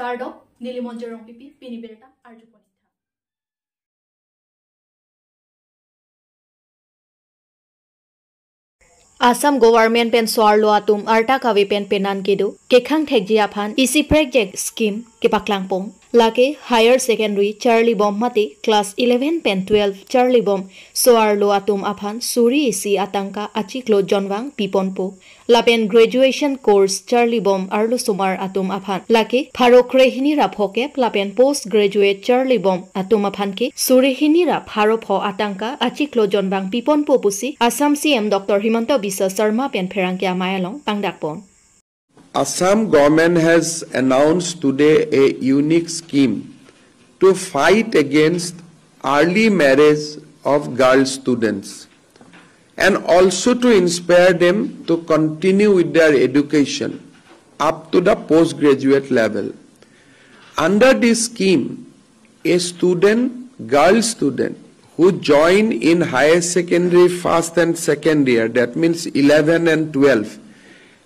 Card নীলিমঞ্জ ৰং পিপি পিনি বেৰেটা আৰু আসাম গভর্নমেন্ট পেন সোয়ার লোয়াতুম আর্টা কাবি পেন পেনান কেদু কেখাং থেকজি আফান ইসি প্রেক জেক স্কিম কেপাকলাং পং লাকে হায়াৰ ছেকেণ্ডেৰী চাৰ্লি বম মাতি ক্লাছ ইলেভেন পেন টুৱেলভ চাৰ্লি বম চোৱাৰ লো আতুম আফান চুৰি ইচি আতংকা আচি ক্ল' জনৱাং পিপন পো লাপেন গ্ৰেজুৱেশ্যন কৰ্চ চাৰ্লি বম আৰু লো চুমাৰ আতুম আফান লাকে ফাৰুক ৰেহিনীৰা ফকেপ লাপেন পষ্ট গ্ৰেজুৱেট চাৰ্লি বম আতুম আফানকে চুৰিহিনীৰা ফাৰ ফ আতংকা আচি ক্ল' জনৱাং পিপন পো পুচি Assam C M doctor Himanta Biswa Sarma পেন ফেৰাংকে আমায়ালং পাংডাক পন Assam government has announced today a unique scheme to fight against early marriage of girl students and also to inspire them to continue with their education up to the postgraduate level. Under this scheme, a student, girl student, who join in higher secondary first and second year, that means 11 and 12,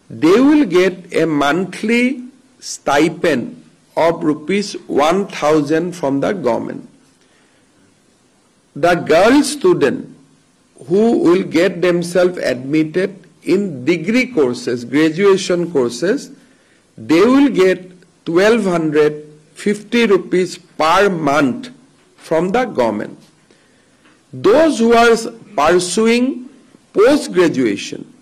they will get a monthly stipend of rupees 1000 from the government. The girl student who will get themselves admitted in degree courses, graduation courses, they will get 1250 rupees per month from the government. Those who are pursuing post graduation,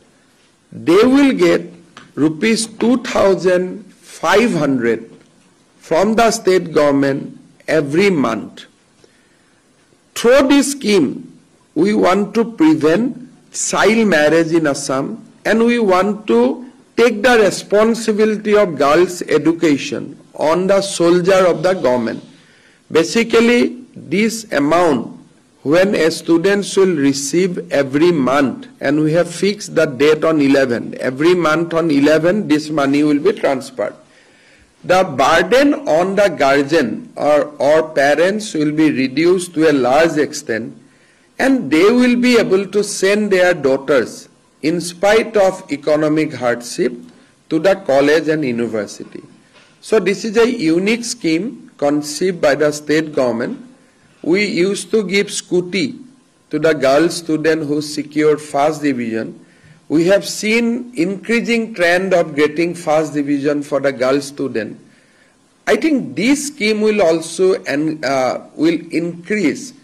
they will get rupees 2500 from the state government every month. Through this scheme, we want to prevent child marriage in Assam and we want to take the responsibility of girls' education on the soldier of the government. Basically, this amount when a student will receive every month and we have fixed the date on 11 every month on 11 this money will be transferred the burden on the guardian or or parents will be reduced to a large extent and they will be able to send their daughters in spite of economic hardship to the college and university so this is a unique scheme conceived by the state government we used to give scooty to the girl student who secured first division. We have seen increasing trend of getting first division for the girl student. I think this scheme will also uh, will increase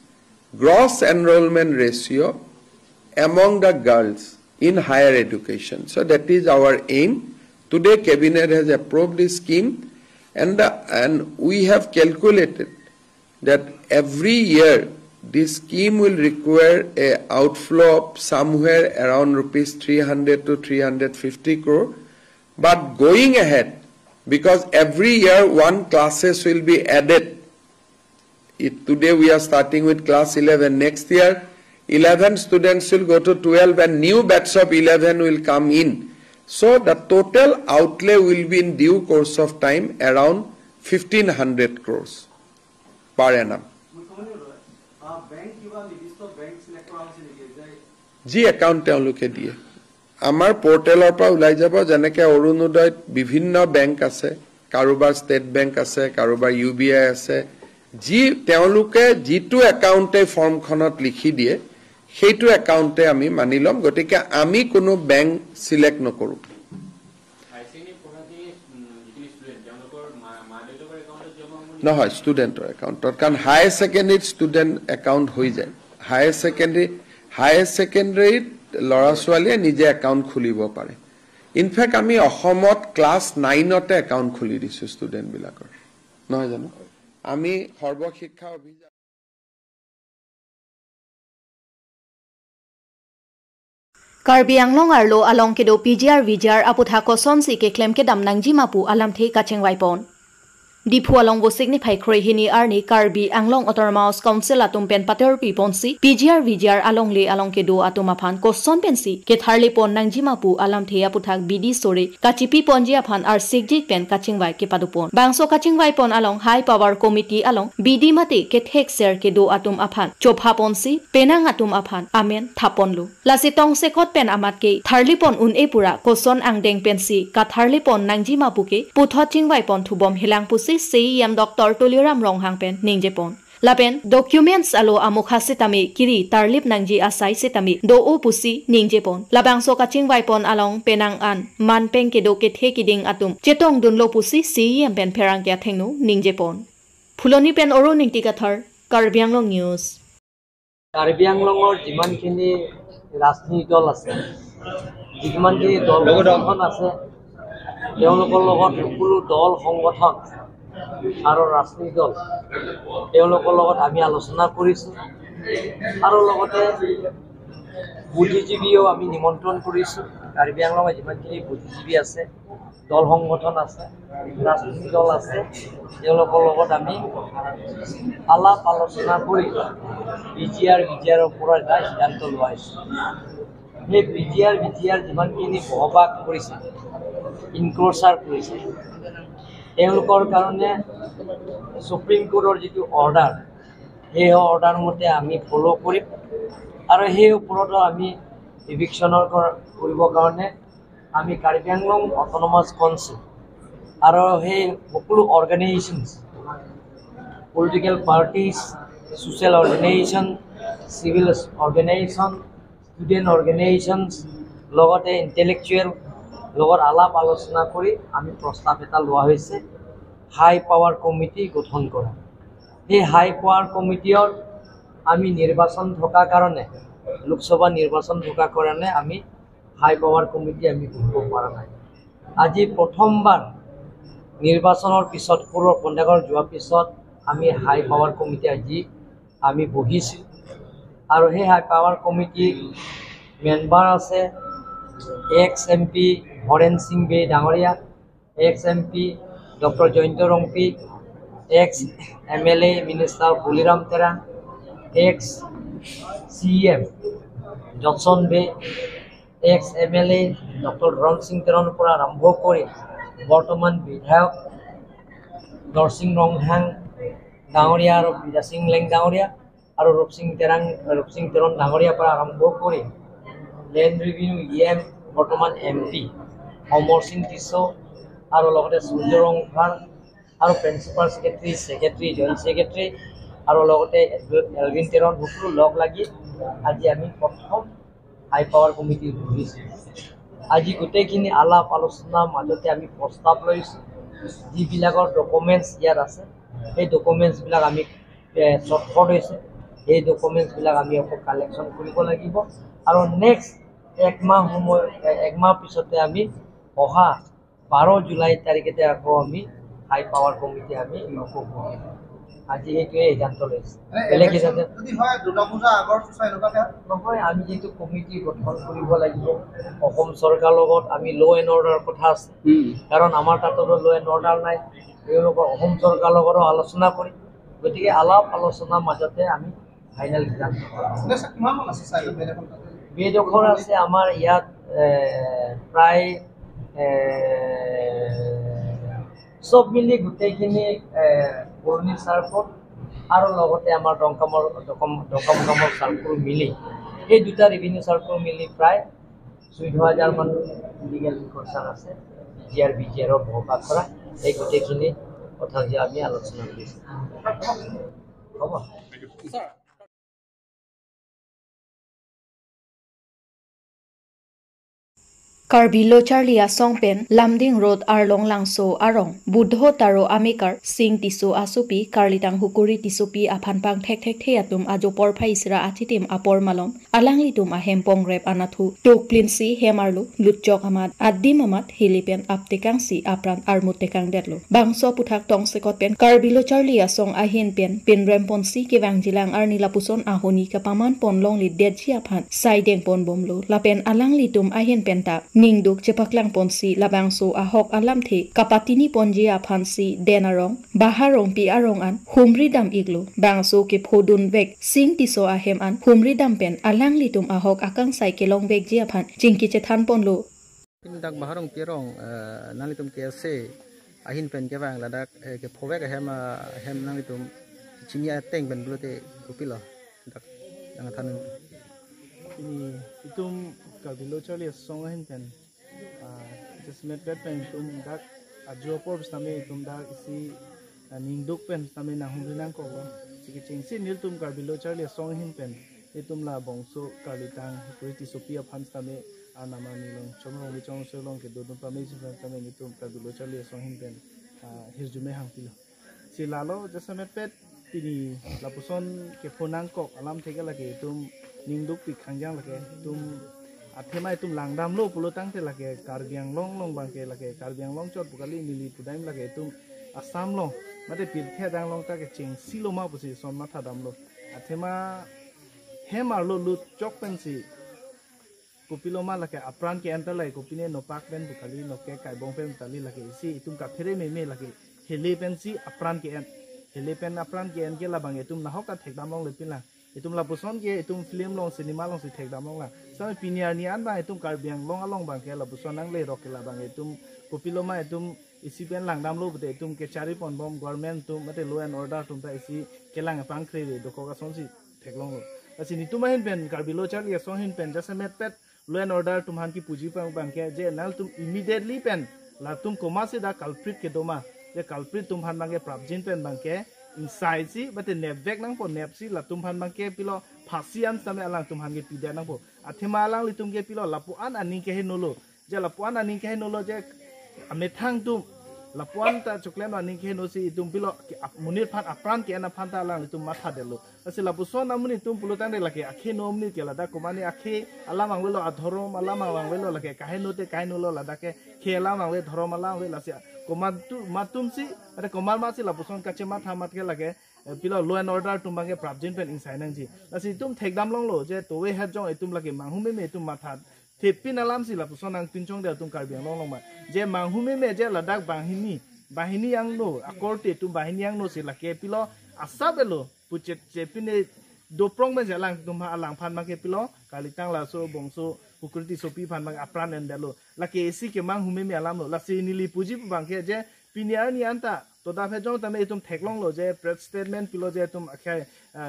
gross enrollment ratio among the girls in higher education. So that is our aim. Today cabinet has approved this scheme and, uh, and we have calculated that every year this scheme will require a outflow of somewhere around rupees 300 to 350 crore. But going ahead, because every year one classes will be added. If today we are starting with class 11. Next year, 11 students will go to 12 and new batch of 11 will come in. So the total outlay will be in due course of time around 1500 crores. পাৰে নাম যি account তেওঁলোকে দিয়ে আমাৰ পৰ্টেলৰ পৰা ওলাই যাব যেনেকৈ অৰুণোদয়ত বিভিন্ন বেংক আছে কাৰোবাৰ ষ্টেট বেংক আছে কাৰোবাৰ ইউ বি আই আছে যি তেওঁলোকে যিটো একাউণ্টে ফৰ্মখনত লিখি দিয়ে সেইটো একাউণ্টে আমি মানি ল'ম গতিকে আমি কোনো বেংক চিলেক্ট নকৰোঁ নহয় ষ্টুডেণ্টৰ একাউণ্টত কাৰণ হায়াৰ ছেকেণ্ডেৰীত ষ্টুডেণ্ট একাউণ্ট হৈ যায় হায়াৰ ছেকেণ্ডেৰী হায়াৰ ছেকেণ্ডেৰীত ল'ৰা ছোৱালীয়ে নিজে একাউণ্ট খুলিব পাৰে ইনফেক্ট আমি অসমত ক্লাছ নাইনতে একাউণ্ট খুলি দিছোঁ ষ্টুডেণ্টবিলাকৰ নহয় জানো আমি সৰ্বশিক্ষা অভিযান কাৰ্বি আংলং আৰলো আলংকেদ আৰ ভিজিআৰ কচন চি সিকে ক্লেমকে দামনাং জিমাপু আলামথে কাছেং ওয়াইপন দীপুৱালং বছিগনিফাই খ্ৰহিনী আৰ্নি কাৰ্বি আংলং অটৰমাউচ কাউঞ্চিল আটোম পেন পাটেৰ পিপঞ্চি পি জি আৰ ভিজিয়াৰ আলংলি আলংকে দো আটোম আফান কচন পেঞ্চি কেথাৰলি পন নাংজিমাপু আলাম থেয়া পুথাক বি ডি চৰে কাচিপি পঞ্জী আফান আৰু চিকজিক পেন কাচিংবাই কেপাদুপন বাংচ কাচিংবাই পন আলং হাই পাৱাৰ কমিটি আলং বি ডি মাতে কেথেক চেৰ কে দো আটোম আফান চফা পঞ্চি পেনাং আটোম আফান আমেন থাপনলো লাচি টংচেকত পেন আমাতকেই থাৰ্লি পন উন এ পুৰা কচন আংডেং পেঞ্চি কাথাৰলি পন নাংজিমাপুকে পুথত চিংবাই পন থুবম হিলাংপুচি হৈছে C M doctor Tuliram Ronghang পেন নিংজে পন লাপেন ডকুমেণ্টছ আলো আমুক হাছে তামি কিৰি তাৰলিপ নাংজি আছাই চে তামি দ ঔ পুচি নিংজে পন লাবাং চকাচিং বাই পন আলং পেনাং আন মান পেং কে দৌ কে থে কিডিং আতুম চেতং দুন ল পুচি চি এম পেন ফেৰাং কে আঠেং নিংজে পন ফুলনি পেন অৰু নিংটি কাঠৰ কাৰ্বি নিউজ কাৰ্বি যিমানখিনি ৰাজনীতি দল আছে যিমানখিনি দল সংগঠন আছে তেওঁলোকৰ লগত সকলো দল সংগঠন আৰু ৰাজনৈতিক দল তেওঁলোকৰ লগত আমি আলোচনা কৰিছোঁ আৰু লগতে বুদ্ধিজীৱীও আমি নিমন্ত্ৰণ কৰিছোঁ কাৰ্বি আংলঙত যিমানখিনি বুদ্ধিজীৱী আছে দল সংগঠন আছে ৰাজনৈতিক দল আছে তেওঁলোকৰ লগত আমি আলাপ আলোচনা কৰি B T R B T আৰৰ ওপৰত এটা সিদ্ধান্ত লোৱাইছোঁ সেই B T R B T R যিমানখিনি সহবাস কৰিছে ইনক্ৰচাৰ কৰিছে তেওঁলোকৰ কাৰণে সুপ্ৰিম কোৰ্টৰ যিটো অৰ্ডাৰ সেই অৰ্ডাৰ মতে আমি ফ'ল' কৰিম আৰু সেই ওপৰতো আমি ইভিকশ্যনৰ কৰিবৰ কাৰণে আমি কাৰ্বি আংলং অট'নমাছ কাউঞ্চিল আৰু সেই সকলো organisations political parties social organisation civil organisation student organisations লগতে ইণ্টেলেকচুৱেল লগত আলাপ আলোচনা কৰি আমি প্ৰস্তাৱ এটা লোৱা হৈছে হাই পাৱাৰ কমিটি গঠন কৰা সেই হাই পাৱাৰ কমিটিৰ আমি নিৰ্বাচন থকা কাৰণে লোকসভা নিৰ্বাচন থকা কাৰণে আমি হাই পাৱাৰ কমিটি আমি বহিব পৰা নাই আজি প্ৰথমবাৰ নিৰ্বাচনৰ পিছত পুৰৰ কণ্টেকৰ যোৱাৰ পিছত আমি হাই পাৱাৰ কমিটি আজি আমি বহিছোঁ আৰু সেই হাই পাৱাৰ কমিটিৰ মেম্বাৰ আছে ex M P Haren Singh Bey ডাঙৰীয়া ex M P doctor Jayanta Rongpi ex M L A minister Buliram Terang ex C M Jotson Bey ex M L A doctor Dharan Singh তেৰণৰ পৰা আৰম্ভ কৰি বৰ্তমান বিধায়ক নরসিং ৰংহাং ডাঙরিয়া আৰু বিজা সিং লেং ডাঙরিয়া আর ৰূপসিং তেৰাং ৰূপসিং তেৰণ ডাঙৰীয়াৰ পৰা আৰম্ভ কৰি লেণ্ড ৰিভিনিউ ই এম বৰ্তমান এম পি অমৰ সিং দৃশ্য আৰু লগতে সূৰ্য ৰংভাৰ আৰু principal secretary secretary joint secretary আৰু লগতে এলভিন টেৰণ বুকুৰো লগ লাগি আজি আমি প্ৰথম হাই পাৱাৰ কমিটি ঘূৰিছোঁ আজি গোটেইখিনি আলাপ আলোচনাৰ মাজতে আমি প্ৰস্তাৱ লৈছোঁ যিবিলাকৰ ডকুমেণ্টছ ইয়াত আছে সেই ডকুমেণ্টছবিলাক আমি শ্বৰ্টফট হৈছে সেই ডকুমেণ্টছবিলাক আমি আকৌ কালেকশ্যন কৰিব লাগিব আৰু নেক্সট একমাহ সময় একমাহ পিছতে আমি অহা বাৰ জুলাই তাৰিখতে আকৌ আমি হাই পাৱাৰ কমিটি আমি আজি সেইটোৱে সিদ্ধান্ত লৈছে নহয় আমি যিটো কমিটি গঠন কৰিব লাগিব অসম চৰকাৰৰ লগত আমি ল' এণ্ড অৰ্ডাৰ কথা আছে কাৰণ আমাৰ তাততো ল' এণ্ড অৰ্ডাৰ নাই তেওঁলোকৰ অসম চৰকাৰৰ লগতো আলোচনা কৰিম গতিকে আলাপ আলোচনাৰ মাজতে আমি ফাইনেল সিদ্ধান্ত কৰা বেদখৰ আছে আমাৰ ইয়াত প্ৰায় চব মিলি গোটেইখিনি পুৰণি চাৰ্ফত আৰু লগতে আমাৰ দমকামৰ দকম দকম দমৰ চাৰ্ফবোৰ মিলি এই দুটা ৰেভিনিউ চাৰ্ফবোৰ মিলি প্ৰায় চৈধ্য হাজাৰমান লিগেল খৰচা আছে জি আৰ বি জি আৰৰ ভৰসা কৰা এই গোটেইখিনি কথা যে আমি আলোচনা কৰিছোঁ হ'ব কাৰ্বি লোচাৰলিয়া চংপেন লামডিং ৰোড আৰলং লাংচো আৰং বুদ্ধ তাৰো আমেকাৰ চিং টিচু আচুপি কাৰ্লিটাং হুকুৰি টিচুপি আফান পাং ঠেক ঠেক ঠে আতুম আজো পৰফাই ইচৰা আঠিটিম আপৰ মালম আলাংলি তুম আহেম পংৰেপ আনাথু টোক প্লিনচি হেম আৰলু আমাত আদিম আমাত হিলিপেন আপটেকাং চি আপ্ৰাণ আৰু মুটেকাং দেতলো বাংচ পুথাক টং চেকত পেন কাৰ্বি লোচাৰলিয়া চং আহিন পেন পেনৰেম পঞ্চি কেবাং জিলাং আৰু নীলাপুচন আহুনি কাপামান পন লং লংলি ডেটজি আফান চাইডেং পন বমলো লাপেন আলাংলি তুম আহিন পেন তাক ningduk chepaklang ponsi labangso ahok alam the kapatini ponji aphansi denarong baharong pi arong an humri dam iglo bangso ke phodun vek sing tiso ahem an humri dam pen alang litum ahok akang sai ke long vek ji aphan jingki che than pon lo dak baharong pi rong nalitum ke se ahin pen ke bang ladak ke phowek ahem ahem nalitum chimia teng ben blote kupilo dak dangathan ini itum kabilochol ya songahin kan jismet pet pen tum dak ajopor sami tum dak isi ningduk pen sami na humrinang ko ba sige chingsi nil tum kabilochol ya songhin pen itum la bongso kalitang hikriti sopia phan sami anama nilong chomro mi chong solong ke dodum pamei jiban sami nitum kabilochol ya songhin pen hirjume hangpilo silalo jismet pet tini lapuson ke phonang kok alam thega lage tum ningduk pikhang jang lage tum athemai tum langdam lo pulo tangte lake karbiang long long bangke lake karbiang long chot bukali nili pudaim lake tum asam long mate pilthe dang long ta ke cheng silo ma pusi son ma thadam lo athema hemar lo lu chok pensi kupilo ma lake apran ke enter lai no pak pen bukali no ke kai bong pen tali lake isi itum ka phere me me lake hele pensi apran ke en hele pen apran ke en ke la bang etum na hoka thekdam long le pin la ke etum film long sinema long si thekdam long la sa piniar ni an bang itum karbiang long along bang ke labuson ang le rokela bang itum kopilo ma itum isi pen langdam lo bute itu ke chari pon bom government tum mate law and order tum ta isi kelang pang kre re doko ka sonsi theklong asi ni tuma hin pen karbilo chali ya so hin pen jasa met pet law and order tum han ki puji pa bang ke je nal tum immediately pen la tum koma se da culprit ke doma je ya culprit tum han bang ke ya prabjin pen bang ke sai si batin nevek nang po nep si la tumhan mang ke pilo pasian same alang tumhan ge pida nang po athema alang litum ge pilo lapuan ani ke he nolo ja lapuan ani ke he nolo je ame tum lapuanta chuklema ningke no si itum pilo ki munir phan apran ki ana phanta lang itum matha delo ase labuso na muni tum pulo tan de lake akhe no muni ke lada kumani akhe ala mangwelo adhorom ala mangwelo lake kahe no te kahe no lo lada ke khe ala mangwe dhorom ala mangwe lase kumad tu matum si are kumar ma si labuso ka che matha mat ke lake pilo law and order tum mangge prabjin pen insainang ji ase itum thekdam long lo je towe hat jong itum lake manghume me itum matha থেপি নালাম ছিল পুচন আং পিনচং দে তুম কার্বি আং লং যে মাহুমে মে যে লাদাখ বাহিনী বাহিনী আং নো আকর তে তুম বাহিনী আং নো কে pill আসা বেলো পুচে চেপি নে দোপ্রং মে জালাং তুম আলাং ফান মা কে পিল কালি টাং লাসো বংসো কুকৃতি সপি ফান মা আপ্রান এন দেলো লাকে এসি কে মাহুমে মে আলাম নো নিলি পুজি বাং কে যে পিনিয়ার নিয়ান্তা তোদা ফে জং তামে এতম থেকলং লো যে প্রেস স্টেটমেন্ট পিল যে তুম আখে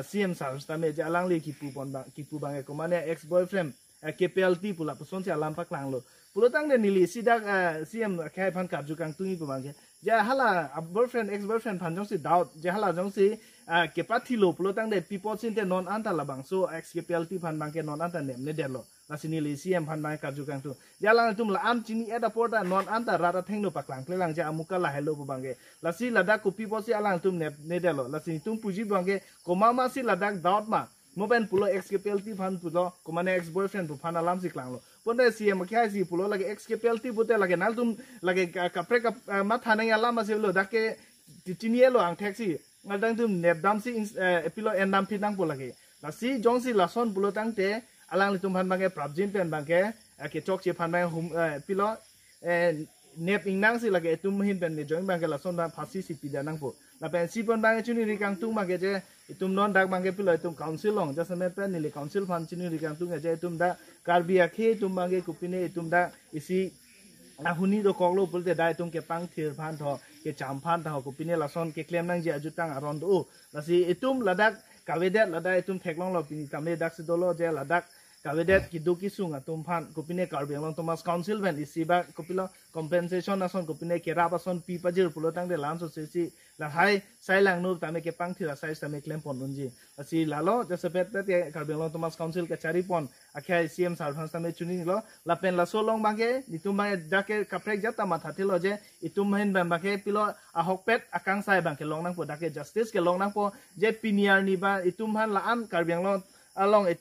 সিএম সার্ভিস তামে যে আলাং লি কিপু বন কিপু বাং কো মানে ex boyfriend KPLT pula peson sia lampak lang lo pulutang de nili sidak CM eh, kayak pan kap kang tungi ko bangke ja halah boyfriend ex boyfriend phan si doubt Jahala jang jong si eh, kepati lo pulutang de people sih te non anta labang so ex KPLT pan mangke non anta nem ne derlo Lasi nilai CM pan mangke kap kang tu ja lang tum am cini ada e porta non anta rata thengno paklang lang jah amuka lah hello ko lasi ladak ko people si alang tum ne ne derlo lasini tum puji bangke komama si ladak doubt ma mobile pulo xkplt fan tu do ko mane ex boyfriend bu fan alam siklanglo pone cm kya si pulo lage xkplt bu te lage nal tum lage kapre ka ma thane ya lama se lo da ke tinie lo ang taxi ngal dang tum nep dam si epilo en dam phinang bu lage la si jong si la son bulo tang te alang tum fan bangke prabjin pen bangke ke chok che fan bang hum pilo nep ing nang si lage tum hin pen ne join bangke la son ba phasi si pidanang bu na pen sipon bangge chuni rikang tung bangge je itum non dak bangge pilo itum council long jasa me pen nili council fan chuni rikang tung je itum da karbi akhe itum bangge kupine itum da isi ahuni do koklo bolte da itum ke pang thir phan tho ke cham phan tho kupine lason ke claim nang je ajutang aron do nasi itum ladak kawedet ladak itum theklong lo pini tamre dak se dolo je ladak কাৰ দে কিদু কিছু তুমফান কপিনে কাৰ্বি এং তোমাৰ council van itchy বা Kapil কম্পেনচেচন আছন কপিনে কেৰাপ আছন P পাজি ৰপুল তাং দে lunch হৈছে লাহাই চাই লাং নো তামে কে পাং থিৰা চাই তামে ক্লেম পন নুঞ্জি আচি লালো যে চেপেত তে কাৰ্বি এং কাউন্সিল কে চাৰি পন আখ্যা চি এম চাৰ্ভান্স চুনি নিলো লাপেন লাছো লং বাগে নিতুম মাই ডাকে কাপ্ৰেক যা তামা থাতি ল যে ইতুম মাহিন বাকে পিল আহক পেট আকাং চাই বাংকে লং নাং পো ডাকে জাষ্টিছ কে লং নাং পো যে পিনিয়াৰ নিবা ইতুম মাহান লান কাৰ্বি এং লং আলং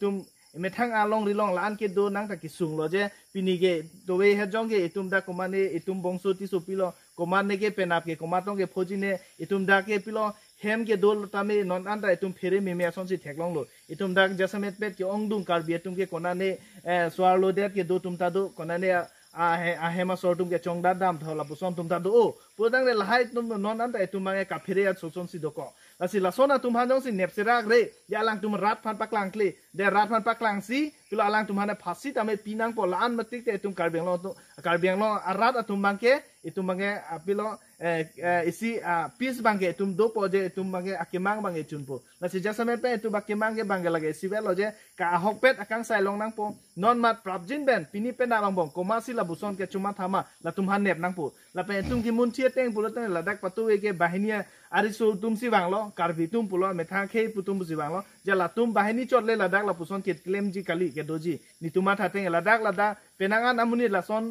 मेथांग आ long rilong lan ke do nang ta ki sung lo je pini ge to we he jong ge itum da komane itum bongso ti so pilo komane ge penap ge komatong ge phoji ne itum da ke pilo hem ge dol tame non an da itum phere me me ason si theklong lo itum da jasamet pet ke ongdung kar bi itum ke konane swar lo de ke do tum ta do konane a he a he ma sor tum ke chongda dam thola pusom tum ta do o podang le lahai tum non an tai e tumange kafire ya soson si doko lasi lasona tum han jong si nepsera re ya lang tum rat pak lang kli. de rat pak lang si tula lang tum han phasi tame pinang po lan matik te e tum karbeng lo tu karbeng lo rat atum bangke itum e bange apilo isi pis bangke tum do po je tum bange akimang bange chunpo lasi jasame pe tu akimang ke bange lage si velo je ka ahok pet akang sai long nang po non mat jin ben pini pe na bang bong la buson ke cuma thama la tum han nep nang po la pe tum ki টেং পুলো টেং লাদাখ পাতু একে বাহিনী আরি সু তুমসি bungalow Karvy তুম পুলো মেথা খেই পুতুম বুঝি bungalow যে লাতুম বাহিনী চলে লাদাখ লাপুসন কেত ক্লেম জি কালি কে দোজি নিতুমা থাটেং লাদাখ লাদাখ পেনাঙা নামুনি লাসন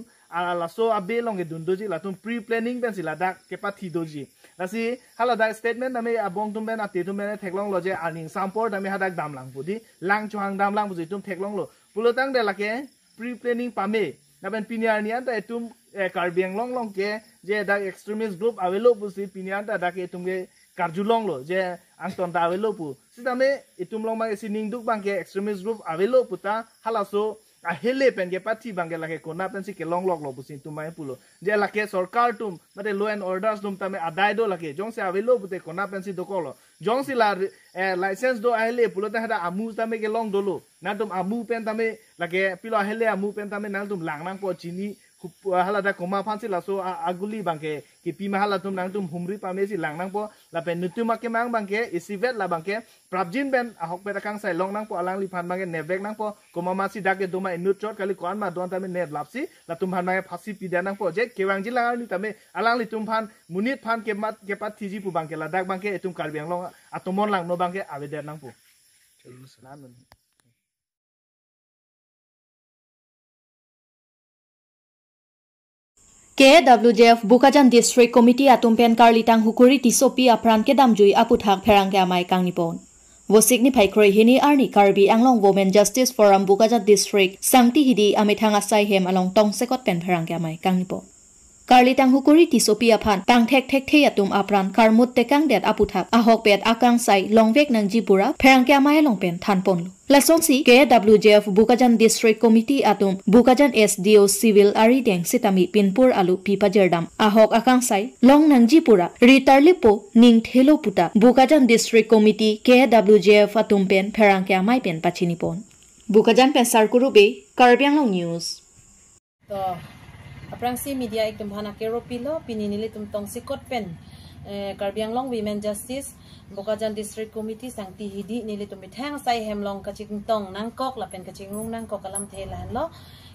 লাসো আবে লঙ্গে দুন্দোজি লাতুম প্রি প্ল্যানিং পেনসি লাদাখ কেপা থি দোজি রাশি হা লাদাখ স্টেটমেন্ট আমি আবং তুমেন আতে তুমেন থেকলং লো যে আর্নিং সাম্পোর্ট আমি হাদাক দাম লাং বুদি লাং চুহাং দাম লাং বুঝি তুম থেকলং লো পুলো তাং দে লাকে প্রি প্ল্যানিং পামে naben pinian ni anta etum e karbiang long long ke je dak extremist group avelo pu si pinian ta dak etum ge karju long lo je angton ta avelo pu si dame etum long ma si ning duk bang ke extremist group avelo pu ta halaso so আর হেলে পেনগে পাঠি বাঙ্গে লাগে কোনা PAN সিকে লং লক লবুসি তুমাই পুলো যে লাগে সরকার তুম মানে লো এন্ড অর্ডার্স তুম তামে আদায় দো লাগে জং সে আবেলো বুতে কোনা পেন সি দকল জং সি লার লাইসেন্স দো আহেলে পুলো তা হেটা আমু তামে কে লং দলো না তুম আমু পেন তামে লাগে পিলো আহেলে আমু পেন তামে না তুম লাং নাং পো চিনি হালা দা কোমা ফান্সি লাসো আগুলি বাঙ্গে कि पिमा ला तुम नांग तुम हुमरी पामे सि लांग नांग पो ला पे नुतु मा के मांग बांग के इसी वेट ला बांग के बेन हक पे रकांग साइ लोंग नांग पो अलांग लिफान मांगे नेबेक नांग पो कोमा मा डाके दुमा इनु चोट काली कोन मा दोन तामे नेब लापसी ला तुम हान मांगे फासी पिदा नांग पो जे केवांग जि लांग तामे अलांग लि तुम फान मुनित फान के मात के पात थिजी पु बांग ला डाक कारबियांग लोंग लांग नो आवेदन नांग पो K W J F Bokajan district committee আতুমপেন কাৰ লিটাং হুকুৰি টিচপি আফ্ৰানকে দামজুই আপুথাক ফেৰাংকে আমাই কাংনিপন ৱচিগনি ফাইক্ৰৈ হিনি আৰ্নি Karbi Anglong women justice forum Bokajan district চাংটি হিদি আমি থাং আছাই হেম আলং টংচেকত পেন ফেৰাংকে আমাই কাংনিপন কালি টাংহু কৰি টিচপি আফান টাং ঠেক ঠেক ঠে আতুম আপ্ৰাণ কাৰমুত টেকাং দেত আপুথাক আহক পেট আকাং চাই লংবেগ নাংজি বুঢ়া ফেৰাংকে আমায়ে লং পেন থান পন লেচন চি K W J F Bokajan district committee আতুম Bokajan S D O' civil আৰি ডেং চিটামি পিনপুৰ আলু পিপাজাৰ দাম আহক আকাং চাই লং নাংজি পুৰা ৰিটাৰ্লি পো নিং ঠেলো পুতা Bokajan district committee K W J F আতুম পেন ফেৰাংকে আমাই পেন পাচিনি পন বুকাজান পেচাৰ কুৰুবে কাৰ্বিয়াং news aprangsi media ek tum hana kero pilo pininili tum tong sikot pen eh, long women justice bokajan district committee sangti hidi nili tum hang sai long kaching tong nangkok pen kaching ngung nangkok kalam thelan lo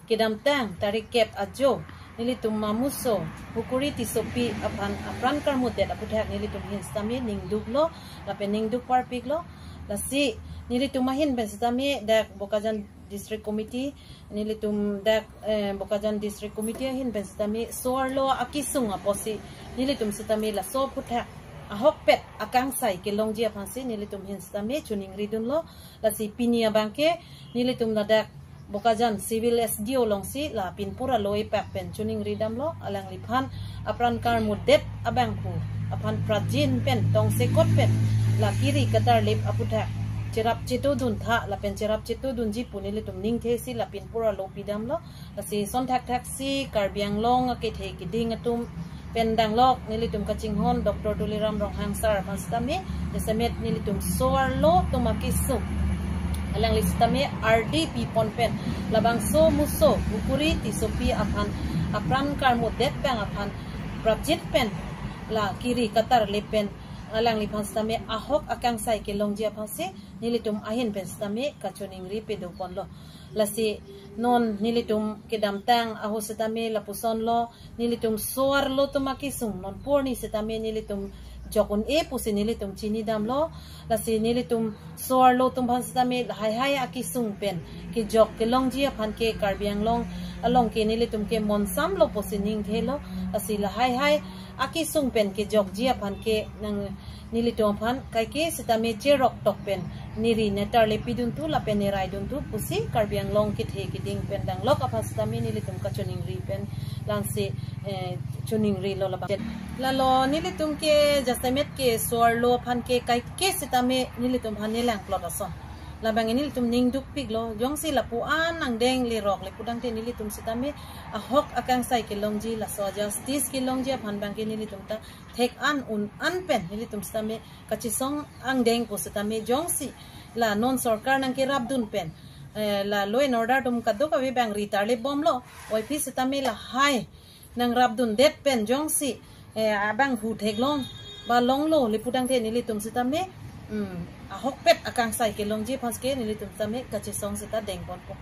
kidam tang tarik kep ajo nili tum mamuso hukuri tisopi apan apran karmutet aputha nili tum hinstami ningduk lo lapen ningduk parpik lo lasi nili tumahin sami dak bokajan district committee nili tum dak eh, bokajan district committee hin ben sitami sorlo a posi nili tum sitami la so putha ahok pet akang sai ke longjia phansi nili tum hin sitami chuning ridun lo la si pinia bangke nili tum na dak bokajan civil sdo longsi la pinpura loi pak pen chuning ridam lo alang liphan apran kar mudet abangku apan prajin pen tong sekot pen la kiri katar lip aputha chirap chitu dun tha lapen chirap chitu dun ji punile tum ning the si pura lopi pidam lo lasi son thak thak si karbiang long ke the ki ding tum pen dang lok nili tum kaching hon dr duliram rong hang sar pastame lesamet nili tum soar lo tum akisu alang listame rd pon pen labang so muso bukuri ti sopi aphan apran karmo dep pang aphan prapjit pen la kiri katar lepen alang li phang stame ahok akang sai ke longjia phang se nilitum ahin pen stame kachoning ri pe do pon lo lasi non nilitum ke dam tang aho stame la puson lo nilitum soar lo tumaki sum non porni stame nilitum jokun e pusi nilitum chini dam lo lasi nilitum soar lo tum phang stame hai hai aki sum pen ke jok ke longjia phan ke karbiang long along ke nilitum ke monsam lo pusi ning thelo asi la hai hai aki sung pen ke jok jia phan ke nang nili tong phan kai ke sitame che rok tok pen niri ne tar le pidun tu la pen rai dun tu pusi karbiang long ki the ki ding pen dang lok apa sitame nili tum ka chuning ri pen lang se chuning ri lo la ba la lo nili tum ke jasamet ke swar lo phan ke kai ke sitame nili tum phan ne lang klot ason labang ini litum ning dukpig lo jong sila lapuan ang deng lirok likudang ti litum si tami ahok akang sai kilong ji la so justice kilong ji phan bang kini litum ta tek an un an pen nilitum si tami kachisong ang deng ko si tami jong si la non sorkar nang kirab dun pen eh, la lo in order tum kaddo ka bang ritarle bomb lo oi pi si tami la hai nang rab dun det pen jong si eh, abang hu tek long ba long lo lipudang te nilitum si tami um ahok pet akang sai ke longji phaske nili tum tame kache song sita deng bon po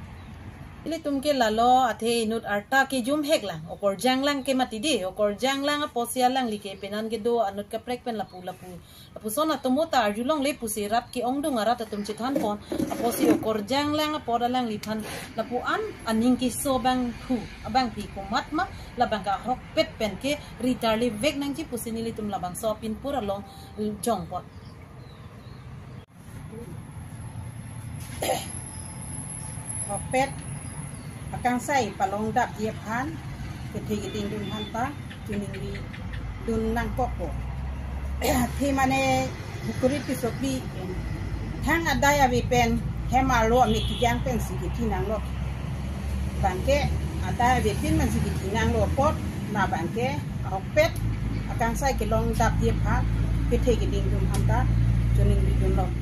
ili ke lalo athe inut arta ke jum hek lang okor janglang ke mati di okor janglang posia lang like penan ke do anut ka prek pen lapu lapu lapu sona tomota arjulong le pusi rap ki ongdung ara ta tum pon aposi okor janglang pora lang lipan lapu an aning ki so bang thu abang pi ko labang ka hok pet pen ke ritarli vek nang chi pusi nili tum labang so pin pura long jong pon ขอเป็ดปากางไส้ปลาลงดับเยียบพันเกทีกิติงดุนพันตาจุนิงดีดุนนั่งก็ปวดที่มาในบุคลิกที่สุบีทั้งอัดได้อวิเป็นแค่มาลวมีกิจยังเป็นสิ่งที่นางลวกบางแกอัดได้อวเป็นมันสิกินางลลปดมาบางแกเอาเป็ดอากางใส่กิลงดับเยียบพัดพิเทกิติงดุนพันตาจุนิงดีดุนลอ